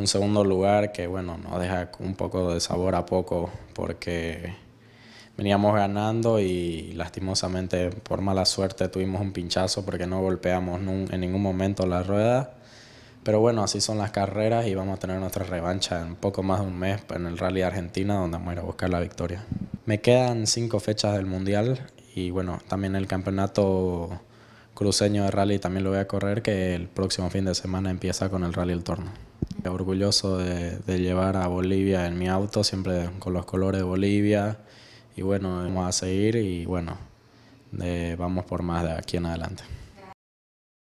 un segundo lugar que, bueno, nos deja un poco de sabor a poco porque veníamos ganando y lastimosamente por mala suerte tuvimos un pinchazo porque no golpeamos en ningún momento la rueda. Pero bueno, así son las carreras y vamos a tener nuestra revancha en poco más de un mes en el Rally Argentina donde vamos a ir a buscar la victoria. Me quedan cinco fechas del Mundial y bueno, también el campeonato cruceño de rally también lo voy a correr que el próximo fin de semana empieza con el Rally El Torno orgulloso de, llevar a Bolivia en mi auto, siempre con los colores de Bolivia. Y bueno, vamos a seguir y bueno, vamos por más de aquí en adelante.